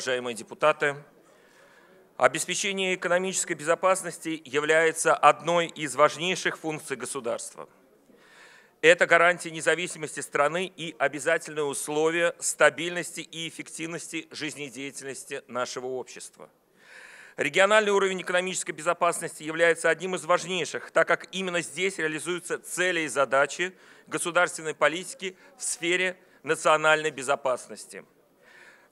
уважаемые депутаты, обеспечение экономической безопасности является одной из важнейших функций государства. Это гарантия независимости страны и обязательное условие стабильности и эффективности жизнедеятельности нашего общества. Региональный уровень экономической безопасности является одним из важнейших, так как именно здесь реализуются цели и задачи государственной политики в сфере национальной безопасности –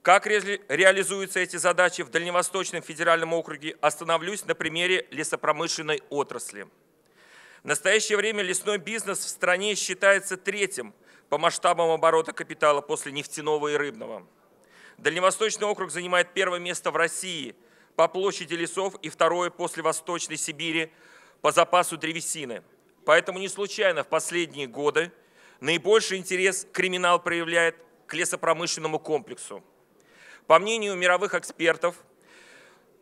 как реализуются эти задачи в Дальневосточном федеральном округе, остановлюсь на примере лесопромышленной отрасли. В настоящее время лесной бизнес в стране считается третьим по масштабам оборота капитала после нефтяного и рыбного. Дальневосточный округ занимает первое место в России по площади лесов и второе после Восточной Сибири по запасу древесины. Поэтому не случайно в последние годы наибольший интерес криминал проявляет к лесопромышленному комплексу. По мнению мировых экспертов,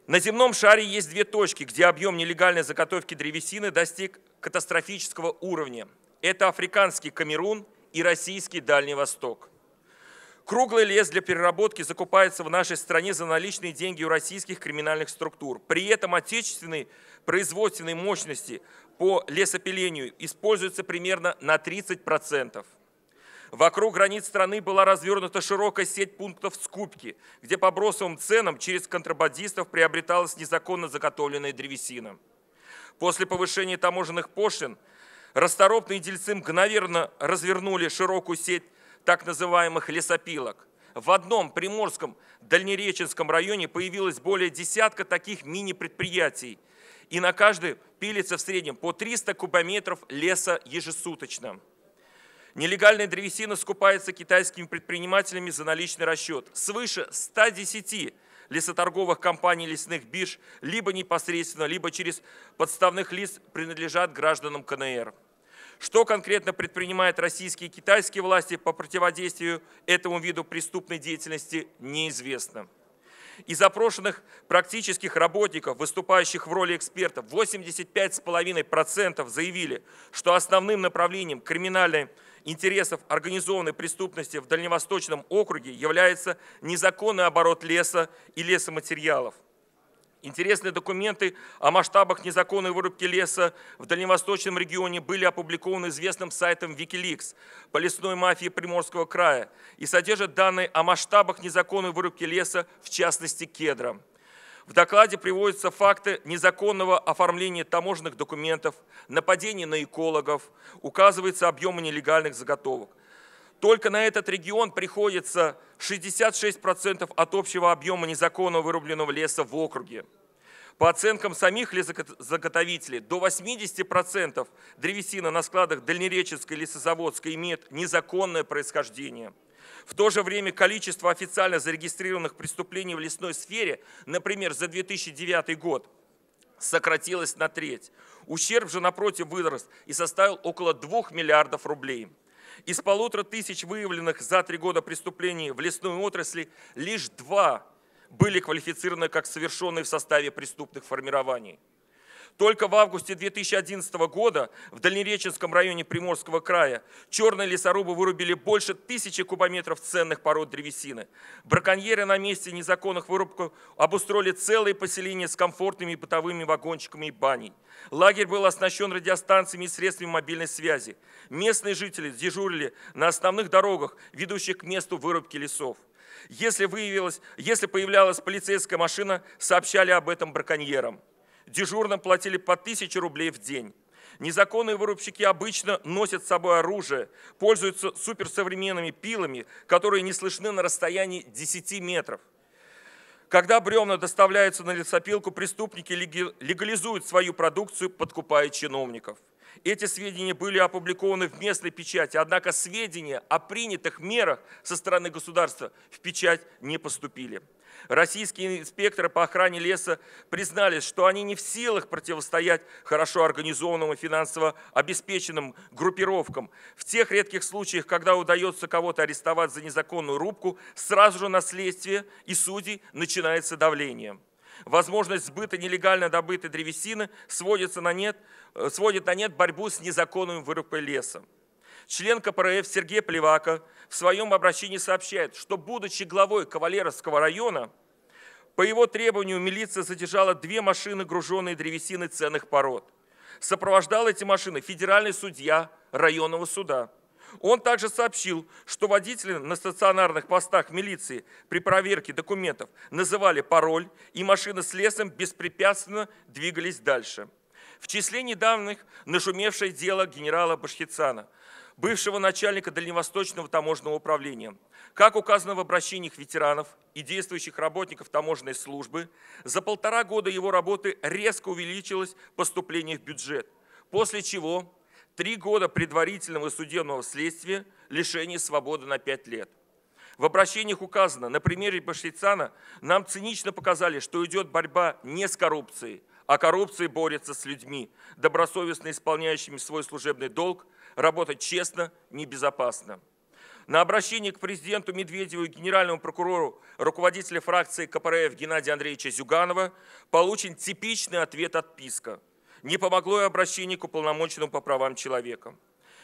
на земном шаре есть две точки, где объем нелегальной заготовки древесины достиг катастрофического уровня. Это африканский Камерун и российский Дальний Восток. Круглый лес для переработки закупается в нашей стране за наличные деньги у российских криминальных структур. При этом отечественные производственные мощности по лесопилению используются примерно на 30%. Вокруг границ страны была развернута широкая сеть пунктов скупки, где по бросовым ценам через контрабандистов приобреталась незаконно заготовленная древесина. После повышения таможенных пошлин расторопные дельцы мгновенно развернули широкую сеть так называемых лесопилок. В одном приморском дальнереченском районе появилось более десятка таких мини-предприятий, и на каждой пилится в среднем по 300 кубометров леса ежесуточно. Нелегальная древесина скупается китайскими предпринимателями за наличный расчет. Свыше 110 лесоторговых компаний лесных бирж либо непосредственно, либо через подставных лиц принадлежат гражданам КНР. Что конкретно предпринимают российские и китайские власти по противодействию этому виду преступной деятельности, неизвестно. Из опрошенных практических работников, выступающих в роли экспертов, 85,5% заявили, что основным направлением криминальной интересов организованной преступности в Дальневосточном округе является незаконный оборот леса и лесоматериалов. Интересные документы о масштабах незаконной вырубки леса в Дальневосточном регионе были опубликованы известным сайтом Wikileaks по лесной мафии Приморского края и содержат данные о масштабах незаконной вырубки леса, в частности кедра. В докладе приводятся факты незаконного оформления таможенных документов, нападений на экологов, указывается объемы нелегальных заготовок. Только на этот регион приходится 66% от общего объема незаконно вырубленного леса в округе. По оценкам самих лесозаготовителей, до 80% древесины на складах Дальнереческой лесозаводской имеет незаконное происхождение – в то же время количество официально зарегистрированных преступлений в лесной сфере, например, за 2009 год, сократилось на треть. Ущерб же, напротив, вырос и составил около 2 миллиардов рублей. Из полутора тысяч выявленных за три года преступлений в лесной отрасли лишь два были квалифицированы как совершенные в составе преступных формирований. Только в августе 2011 года в Дальнереченском районе Приморского края черные лесорубы вырубили больше тысячи кубометров ценных пород древесины. Браконьеры на месте незаконных вырубок обустроили целые поселения с комфортными бытовыми вагончиками и баней. Лагерь был оснащен радиостанциями и средствами мобильной связи. Местные жители дежурили на основных дорогах, ведущих к месту вырубки лесов. Если, выявилось, если появлялась полицейская машина, сообщали об этом браконьерам дежурным платили по 1000 рублей в день. Незаконные вырубщики обычно носят с собой оружие, пользуются суперсовременными пилами, которые не слышны на расстоянии 10 метров. Когда бревна доставляются на лесопилку, преступники легализуют свою продукцию, подкупая чиновников. Эти сведения были опубликованы в местной печати, однако сведения о принятых мерах со стороны государства в печать не поступили. Российские инспекторы по охране леса признались, что они не в силах противостоять хорошо организованным и финансово обеспеченным группировкам. В тех редких случаях, когда удается кого-то арестовать за незаконную рубку, сразу же на следствие и судей начинается давление. Возможность сбыта нелегально добытой древесины сводится на нет, э, сводит на нет борьбу с незаконным вырубкой леса член КПРФ Сергей Плевака в своем обращении сообщает, что, будучи главой Кавалеровского района, по его требованию милиция задержала две машины, груженные древесиной ценных пород. Сопровождал эти машины федеральный судья районного суда. Он также сообщил, что водители на стационарных постах милиции при проверке документов называли пароль, и машины с лесом беспрепятственно двигались дальше. В числе недавних нашумевшее дело генерала Башхицана – бывшего начальника Дальневосточного таможенного управления. Как указано в обращениях ветеранов и действующих работников таможенной службы, за полтора года его работы резко увеличилось поступление в бюджет, после чего три года предварительного судебного следствия лишение свободы на пять лет. В обращениях указано, на примере Башлицана нам цинично показали, что идет борьба не с коррупцией, а коррупцией борется с людьми, добросовестно исполняющими свой служебный долг работать честно небезопасно. На обращение к президенту Медведеву и генеральному прокурору руководителя фракции КПРФ Геннадия Андреевича Зюганова получен типичный ответ отписка. Не помогло и обращение к уполномоченному по правам человека.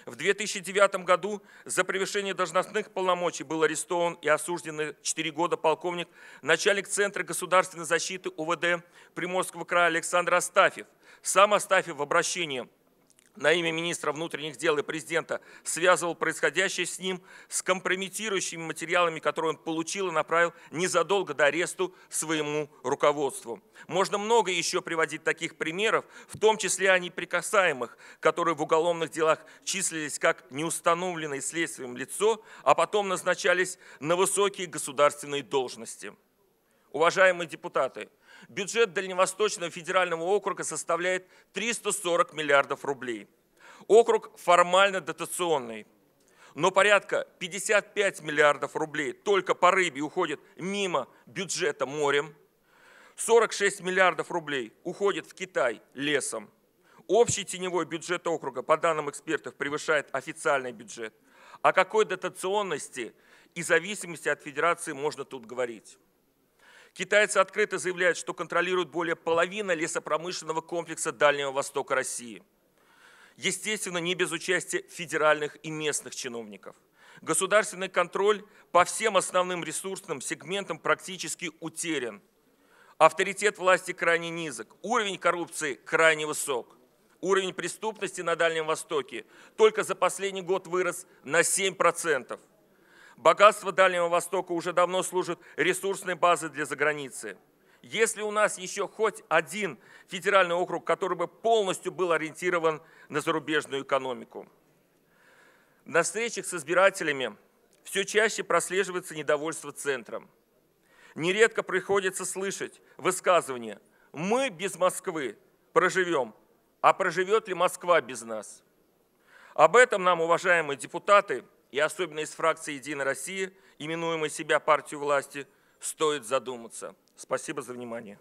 В 2009 году за превышение должностных полномочий был арестован и осужден на 4 года полковник, начальник Центра государственной защиты УВД Приморского края Александр Астафьев. Сам Астафьев в обращении – на имя министра внутренних дел и президента связывал происходящее с ним с компрометирующими материалами, которые он получил и направил незадолго до аресту своему руководству. Можно много еще приводить таких примеров, в том числе о неприкасаемых, которые в уголовных делах числились как неустановленное следствием лицо, а потом назначались на высокие государственные должности. Уважаемые депутаты, Бюджет Дальневосточного федерального округа составляет 340 миллиардов рублей. Округ формально дотационный, но порядка 55 миллиардов рублей только по рыбе уходит мимо бюджета морем, 46 миллиардов рублей уходит в Китай лесом. Общий теневой бюджет округа, по данным экспертов, превышает официальный бюджет. О какой дотационности и зависимости от федерации можно тут говорить? Китайцы открыто заявляют, что контролируют более половины лесопромышленного комплекса Дальнего Востока России. Естественно, не без участия федеральных и местных чиновников. Государственный контроль по всем основным ресурсным сегментам практически утерян. Авторитет власти крайне низок, уровень коррупции крайне высок. Уровень преступности на Дальнем Востоке только за последний год вырос на 7%. Богатство Дальнего Востока уже давно служит ресурсной базой для заграницы. Если у нас еще хоть один федеральный округ, который бы полностью был ориентирован на зарубежную экономику. На встречах с избирателями все чаще прослеживается недовольство центром. Нередко приходится слышать высказывание «Мы без Москвы проживем, а проживет ли Москва без нас?» Об этом нам, уважаемые депутаты, и особенно из фракции «Единая Россия», именуемой себя партию власти, стоит задуматься. Спасибо за внимание.